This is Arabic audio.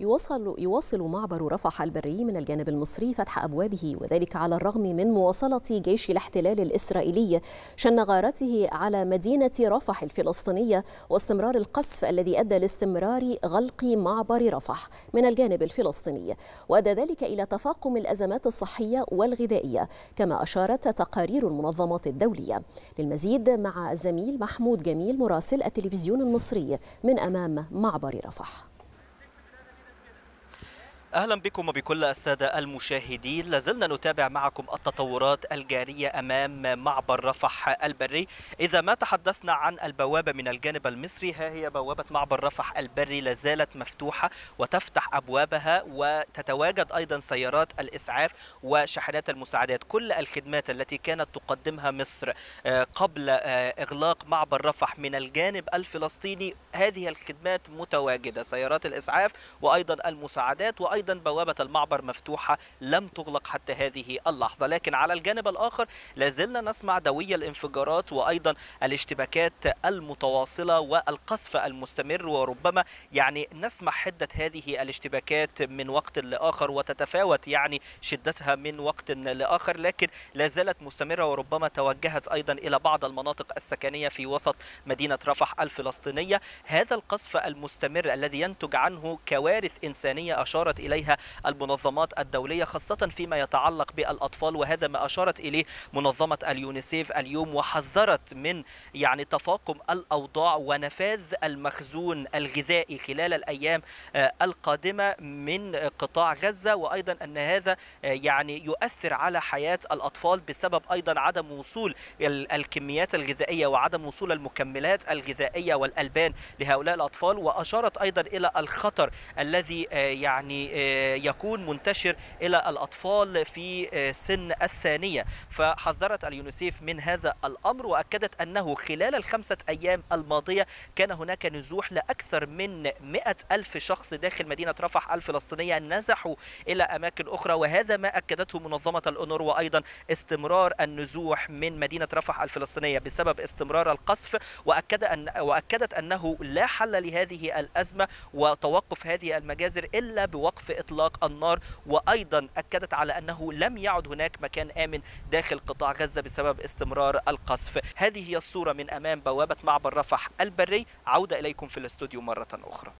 يواصل يواصل معبر رفح البري من الجانب المصري فتح أبوابه وذلك على الرغم من مواصلة جيش الاحتلال الإسرائيلي شن غارته على مدينة رفح الفلسطينية واستمرار القصف الذي أدى لاستمرار غلق معبر رفح من الجانب الفلسطيني وأدى ذلك إلى تفاقم الأزمات الصحية والغذائية كما أشارت تقارير المنظمات الدولية للمزيد مع الزميل محمود جميل مراسل التلفزيون المصري من أمام معبر رفح أهلا بكم وبكل السادة المشاهدين لازلنا نتابع معكم التطورات الجارية أمام معبر رفح البري إذا ما تحدثنا عن البوابة من الجانب المصري ها هي بوابة معبر رفح البري لازالت مفتوحة وتفتح أبوابها وتتواجد أيضا سيارات الإسعاف وشاحنات المساعدات كل الخدمات التي كانت تقدمها مصر آه، قبل آه، إغلاق معبر رفح من الجانب الفلسطيني هذه الخدمات متواجدة سيارات الإسعاف وأيضا المساعدات وأيضا أيضا بوابة المعبر مفتوحة لم تغلق حتى هذه اللحظة لكن على الجانب الآخر لازلنا نسمع دوي الانفجارات وأيضا الاشتباكات المتواصلة والقصف المستمر وربما يعني نسمع حدة هذه الاشتباكات من وقت لآخر وتتفاوت يعني شدتها من وقت لآخر لكن لا زالت مستمرة وربما توجهت أيضا إلى بعض المناطق السكنية في وسط مدينة رفح الفلسطينية هذا القصف المستمر الذي ينتج عنه كوارث إنسانية أشارت إلى إليها المنظمات الدولية خاصة فيما يتعلق بالأطفال وهذا ما أشارت إليه منظمة اليونيسيف اليوم وحذرت من يعني تفاقم الأوضاع ونفاذ المخزون الغذائي خلال الأيام آه، القادمة من قطاع غزة وأيضا أن هذا آه، يعني يؤثر على حياة الأطفال بسبب أيضا عدم وصول الكميات الغذائية وعدم وصول المكملات الغذائية والألبان لهؤلاء الأطفال وأشارت أيضا إلى الخطر الذي آه، يعني يكون منتشر إلى الأطفال في آه، سن الثانية فحذرت اليونسيف من هذا الأمر وأكدت أنه خلال الخمسة أيام الماضية كان هناك نزوح لأكثر من مئة ألف شخص داخل مدينة رفح الفلسطينية نزحوا إلى أماكن أخرى وهذا ما أكدته منظمة الأونر وأيضا استمرار النزوح من مدينة رفح الفلسطينية بسبب استمرار القصف وأكد أن وأكدت أنه لا حل لهذه الأزمة وتوقف هذه المجازر إلا بوقف إطلاق النار وأيضا أكدت على أنه لم يعد هناك مكان آمن داخل قطاع غزة بسبب استمرار القصف هذه هي الصورة من أمام بوابة معبر رفح البري عودة إليكم في الاستوديو مرة أخرى